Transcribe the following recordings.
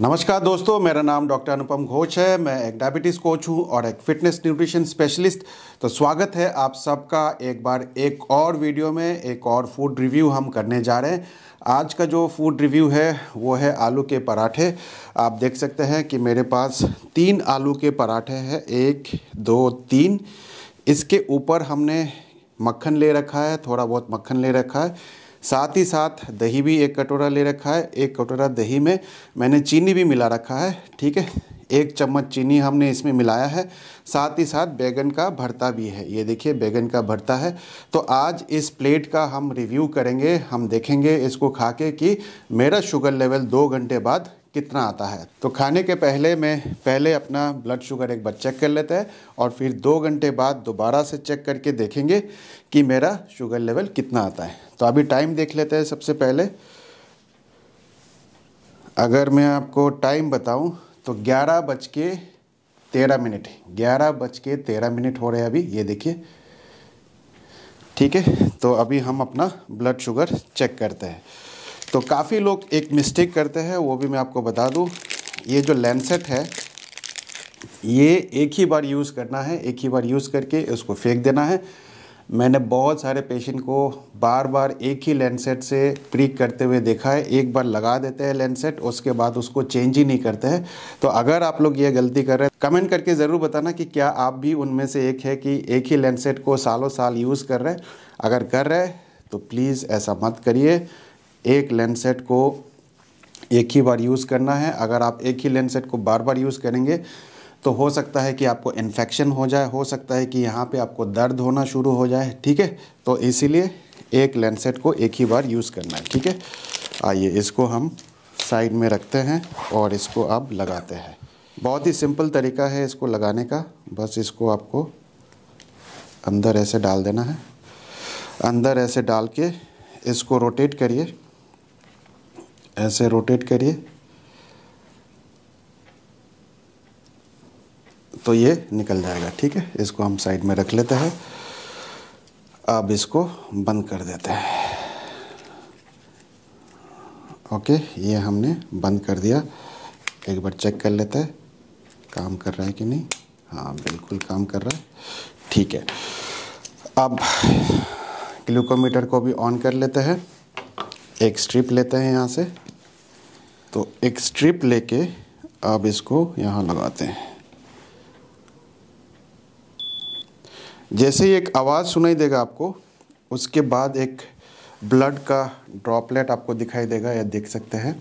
नमस्कार दोस्तों मेरा नाम डॉक्टर अनुपम घोष है मैं एक डायबिटीज़ कोच हूं और एक फिटनेस न्यूट्रिशन स्पेशलिस्ट तो स्वागत है आप सबका एक बार एक और वीडियो में एक और फूड रिव्यू हम करने जा रहे हैं आज का जो फूड रिव्यू है वो है आलू के पराठे आप देख सकते हैं कि मेरे पास तीन आलू के पराठे हैं एक दो तीन इसके ऊपर हमने मक्खन ले रखा है थोड़ा बहुत मक्खन ले रखा है साथ ही साथ दही भी एक कटोरा ले रखा है एक कटोरा दही में मैंने चीनी भी मिला रखा है ठीक है एक चम्मच चीनी हमने इसमें मिलाया है साथ ही साथ बैगन का भरता भी है ये देखिए बैगन का भरता है तो आज इस प्लेट का हम रिव्यू करेंगे हम देखेंगे इसको खा के कि मेरा शुगर लेवल दो घंटे बाद कितना आता है तो खाने के पहले में पहले अपना ब्लड शुगर एक बार चेक कर लेते हैं और फिर दो घंटे बाद दोबारा से चेक करके देखेंगे कि मेरा शुगर लेवल कितना आता है तो अभी टाइम देख लेते हैं सबसे पहले अगर मैं आपको टाइम बताऊं तो ग्यारह बज के तेरह मिनट ग्यारह बज के तेरह मिनट हो रहे हैं अभी ये देखिए ठीक है तो अभी हम अपना ब्लड शुगर चेक करते हैं तो काफ़ी लोग एक मिस्टेक करते हैं वो भी मैं आपको बता दूँ ये जो लेंसेट है ये एक ही बार यूज़ करना है एक ही बार यूज़ करके उसको फेंक देना है मैंने बहुत सारे पेशेंट को बार बार एक ही लेंसेट से प्रीक करते हुए देखा है एक बार लगा देते हैं लेंसेट उसके बाद उसको चेंज ही नहीं करते हैं तो अगर आप लोग ये गलती कर रहे हैं कमेंट करके ज़रूर बताना कि क्या आप भी उनमें से एक है कि एक ही लेंसेट को सालों साल यूज़ कर रहे हैं अगर कर रहे हैं तो प्लीज़ ऐसा मत करिए एक लेंस सेट को एक ही बार यूज़ करना है अगर आप एक ही लेंस सेट को बार बार यूज़ करेंगे तो हो सकता है कि आपको इन्फेक्शन हो जाए हो सकता है कि यहाँ पे आपको दर्द होना शुरू हो जाए ठीक है तो इसीलिए एक लेंस सेट को एक ही बार यूज़ करना है ठीक है आइए इसको हम साइड में रखते हैं और इसको आप लगाते हैं बहुत ही सिंपल तरीका है इसको लगाने का बस इसको आपको अंदर ऐसे डाल देना है अंदर ऐसे डाल के इसको रोटेट करिए ऐसे रोटेट करिए तो ये निकल जाएगा ठीक है इसको हम साइड में रख लेते हैं अब इसको बंद कर देते हैं ओके ये हमने बंद कर दिया एक बार चेक कर लेते हैं काम कर रहा है कि नहीं हाँ बिल्कुल काम कर रहा है ठीक है अब ग्लूकोमीटर को भी ऑन कर लेते हैं एक स्ट्रिप लेते हैं यहाँ से तो एक स्ट्रिप लेके आप इसको यहाँ लगाते हैं जैसे ही एक आवाज़ सुनाई देगा आपको उसके बाद एक ब्लड का ड्रॉपलेट आपको दिखाई देगा या देख सकते हैं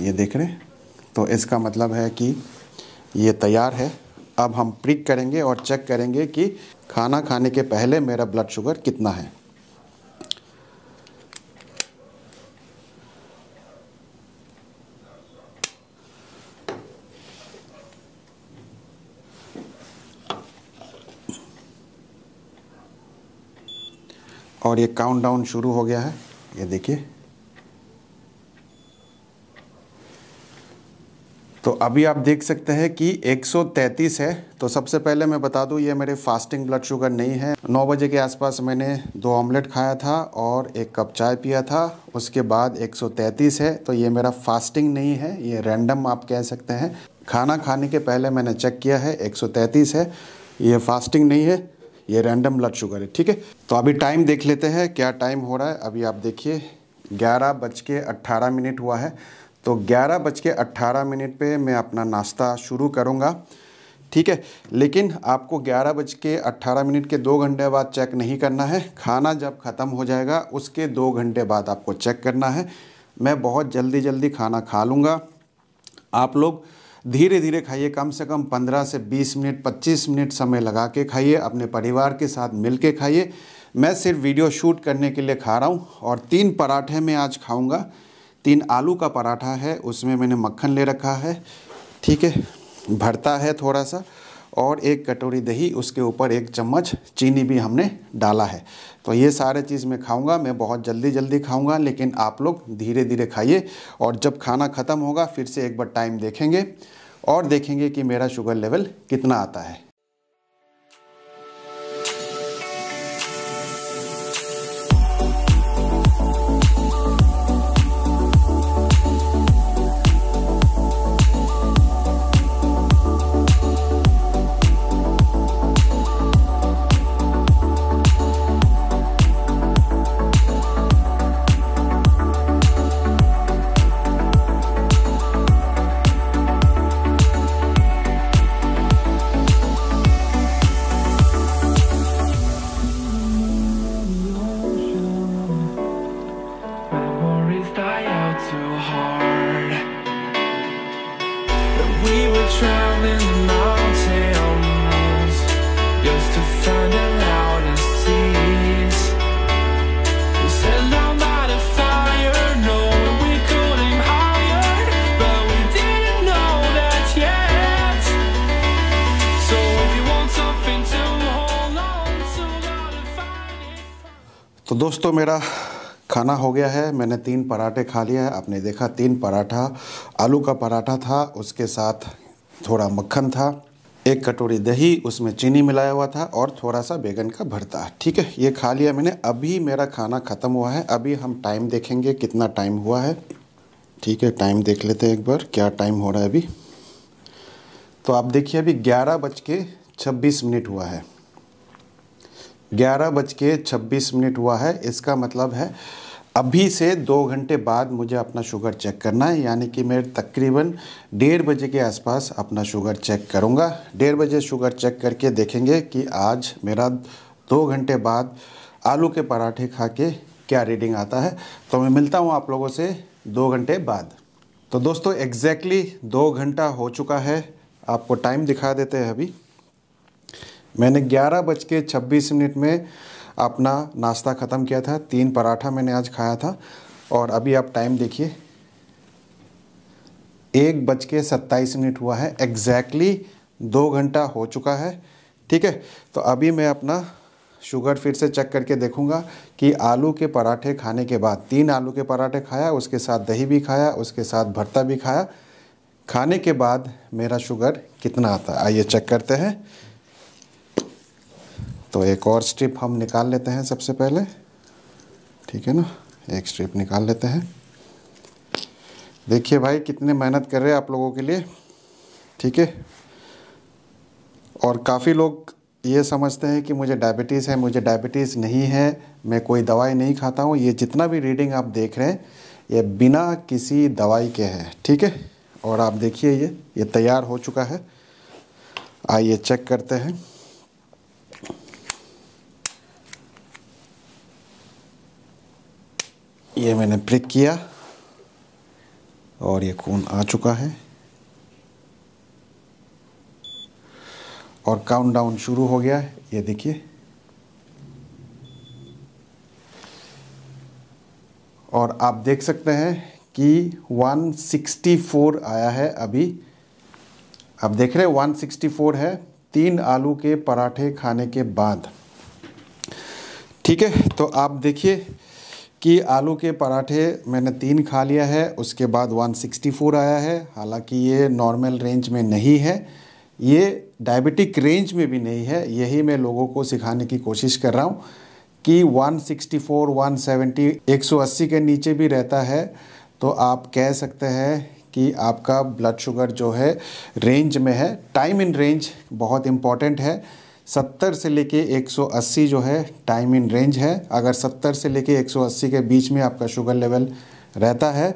ये देख रहे तो इसका मतलब है कि ये तैयार है अब हम प्रिक करेंगे और चेक करेंगे कि खाना खाने के पहले मेरा ब्लड शुगर कितना है और ये काउंटडाउन शुरू हो गया है ये देखिए तो अभी आप देख सकते हैं कि 133 है तो सबसे पहले मैं बता दूं ये मेरे फास्टिंग ब्लड शुगर नहीं है 9 बजे के आसपास मैंने दो ऑमलेट खाया था और एक कप चाय पिया था उसके बाद 133 है तो ये मेरा फास्टिंग नहीं है ये रैंडम आप कह सकते हैं खाना खाने के पहले मैंने चेक किया है 133 है ये फास्टिंग नहीं है ये रैंडम ब्लड शुगर है ठीक है तो अभी टाइम देख लेते हैं क्या टाइम हो रहा है अभी आप देखिए ग्यारह बज के अट्ठारह मिनट हुआ है तो ग्यारह बज के अट्ठारह मिनट पर मैं अपना नाश्ता शुरू करूँगा ठीक है लेकिन आपको ग्यारह बज के अट्ठारह मिनट के दो घंटे बाद चेक नहीं करना है खाना जब ख़त्म हो जाएगा उसके दो घंटे बाद आपको चेक करना है मैं बहुत जल्दी जल्दी खाना खा लूँगा आप लोग धीरे धीरे खाइए कम से कम 15 से 20 मिनट 25 मिनट समय लगा के खाइए अपने परिवार के साथ मिल के खाइए मैं सिर्फ वीडियो शूट करने के लिए खा रहा हूँ और तीन पराठे मैं आज खाऊँगा तीन आलू का पराठा है उसमें मैंने मक्खन ले रखा है ठीक है भरता है थोड़ा सा और एक कटोरी दही उसके ऊपर एक चम्मच चीनी भी हमने डाला है तो ये सारे चीज़ मैं खाऊंगा मैं बहुत जल्दी जल्दी खाऊंगा लेकिन आप लोग धीरे धीरे खाइए और जब खाना ख़त्म होगा फिर से एक बार टाइम देखेंगे और देखेंगे कि मेरा शुगर लेवल कितना आता है तो दोस्तों मेरा खाना हो गया है मैंने तीन पराठे खा लिया है आपने देखा तीन पराठा आलू का पराठा था उसके साथ थोड़ा मक्खन था एक कटोरी दही उसमें चीनी मिलाया हुआ था और थोड़ा सा बैगन का भरता ठीक है ये खा लिया मैंने अभी मेरा खाना ख़त्म हुआ है अभी हम टाइम देखेंगे कितना टाइम हुआ है ठीक है टाइम देख लेते हैं एक बार क्या टाइम हो रहा है अभी तो आप देखिए अभी ग्यारह बज के छब्बीस मिनट हुआ है ग्यारह बज के छब्बीस मिनट हुआ है इसका मतलब है अभी से दो घंटे बाद मुझे अपना शुगर चेक करना है यानी कि मैं तकरीबन डेढ़ बजे के आसपास अपना शुगर चेक करूँगा डेढ़ बजे शुगर चेक करके देखेंगे कि आज मेरा दो घंटे बाद आलू के पराठे खा के क्या रीडिंग आता है तो मैं मिलता हूँ आप लोगों से दो घंटे बाद तो दोस्तों एग्जैक्टली exactly दो घंटा हो चुका है आपको टाइम दिखा देते हैं अभी मैंने ग्यारह बज के छब्बीस मिनट में अपना नाश्ता ख़त्म किया था तीन पराठा मैंने आज खाया था और अभी आप टाइम देखिए एक बज के सत्ताईस मिनट हुआ है एग्जैक्टली दो घंटा हो चुका है ठीक है तो अभी मैं अपना शुगर फिर से चेक करके देखूंगा कि आलू के पराठे खाने के बाद तीन आलू के पराठे खाया उसके साथ दही भी खाया उसके साथ भरता भी खाया खाने के बाद मेरा शुगर कितना आता है आइए चेक करते हैं तो एक और स्ट्रिप हम निकाल लेते हैं सबसे पहले ठीक है ना एक स्ट्रिप निकाल लेते हैं देखिए भाई कितने मेहनत कर रहे हैं आप लोगों के लिए ठीक है और काफ़ी लोग ये समझते हैं कि मुझे डायबिटीज़ है मुझे डायबिटीज़ नहीं है मैं कोई दवाई नहीं खाता हूँ ये जितना भी रीडिंग आप देख रहे हैं ये बिना किसी दवाई के है ठीक है और आप देखिए ये ये तैयार हो चुका है आइए चेक करते हैं ये मैंने प्रिक किया और ये कौन आ चुका है और काउंटडाउन शुरू हो गया है ये देखिए और आप देख सकते हैं कि 164 आया है अभी आप देख रहे हैं 164 है तीन आलू के पराठे खाने के बाद ठीक है तो आप देखिए कि आलू के पराठे मैंने तीन खा लिया है उसके बाद 164 आया है हालांकि ये नॉर्मल रेंज में नहीं है ये डायबिटिक रेंज में भी नहीं है यही मैं लोगों को सिखाने की कोशिश कर रहा हूँ कि 164, 170, 180 के नीचे भी रहता है तो आप कह सकते हैं कि आपका ब्लड शुगर जो है रेंज में है टाइम इन रेंज बहुत इम्पॉर्टेंट है 70 से लेके 180 जो है टाइम इन रेंज है अगर 70 से लेके 180 के बीच में आपका शुगर लेवल रहता है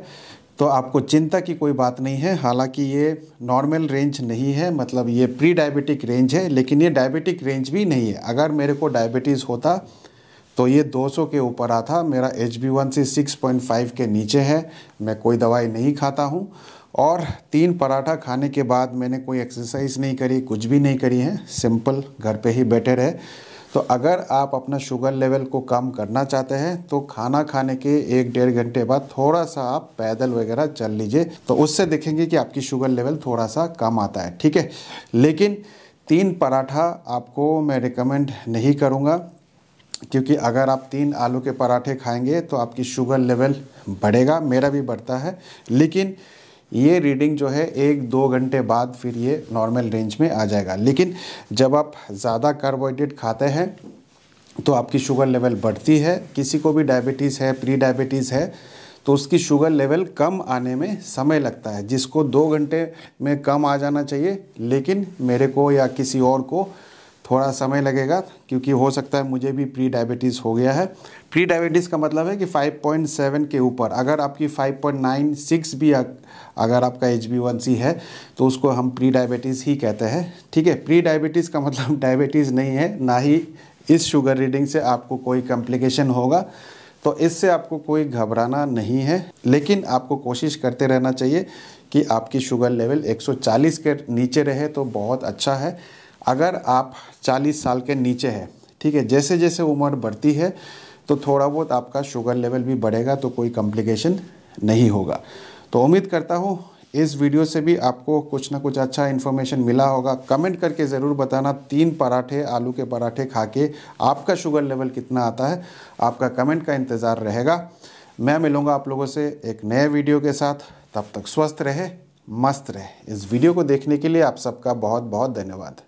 तो आपको चिंता की कोई बात नहीं है हालांकि ये नॉर्मल रेंज नहीं है मतलब ये प्री डायबिटिक रेंज है लेकिन ये डायबिटिक रेंज भी नहीं है अगर मेरे को डायबिटीज़ होता तो ये 200 के ऊपर आता मेरा H B one C six के नीचे है मैं कोई दवाई नहीं खाता हूँ और तीन पराठा खाने के बाद मैंने कोई एक्सरसाइज नहीं करी कुछ भी नहीं करी है सिंपल घर पे ही बैठे रहे तो अगर आप अपना शुगर लेवल को कम करना चाहते हैं तो खाना खाने के एक डेढ़ घंटे बाद थोड़ा सा आप पैदल वगैरह चल लीजिए तो उससे देखेंगे कि आपकी शुगर लेवल थोड़ा सा कम आता है ठीक है लेकिन तीन पराठा आपको मैं रिकमेंड नहीं करूँगा क्योंकि अगर आप तीन आलू के पराठे खाएंगे तो आपकी शुगर लेवल बढ़ेगा मेरा भी बढ़ता है लेकिन ये रीडिंग जो है एक दो घंटे बाद फिर ये नॉर्मल रेंज में आ जाएगा लेकिन जब आप ज़्यादा कार्बोहाइड्रेट खाते हैं तो आपकी शुगर लेवल बढ़ती है किसी को भी डायबिटीज़ है प्री डायबिटीज़ है तो उसकी शुगर लेवल कम आने में समय लगता है जिसको दो घंटे में कम आ जाना चाहिए लेकिन मेरे को या किसी और को थोड़ा समय लगेगा क्योंकि हो सकता है मुझे भी प्री डायबिटीज़ हो गया है प्री डायबिटीज़ का मतलब है कि 5.7 के ऊपर अगर आपकी 5.96 भी अगर आपका एच है तो उसको हम प्री डायबिटीज़ ही कहते हैं ठीक है प्री डायबिटीज़ का मतलब डायबिटीज़ नहीं है ना ही इस शुगर रीडिंग से आपको कोई कॉम्प्लिकेशन होगा तो इससे आपको कोई घबराना नहीं है लेकिन आपको कोशिश करते रहना चाहिए कि आपकी शुगर लेवल 140 के नीचे रहे तो बहुत अच्छा है अगर आप 40 साल के नीचे हैं ठीक है जैसे जैसे उम्र बढ़ती है तो थोड़ा बहुत आपका शुगर लेवल भी बढ़ेगा तो कोई कॉम्प्लिकेशन नहीं होगा तो उम्मीद करता हूँ इस वीडियो से भी आपको कुछ ना कुछ अच्छा इन्फॉर्मेशन मिला होगा कमेंट करके ज़रूर बताना तीन पराठे आलू के पराठे खा के आपका शुगर लेवल कितना आता है आपका कमेंट का इंतज़ार रहेगा मैं मिलूँगा आप लोगों से एक नए वीडियो के साथ तब तक स्वस्थ रहे मस्त रहे इस वीडियो को देखने के लिए आप सबका बहुत बहुत धन्यवाद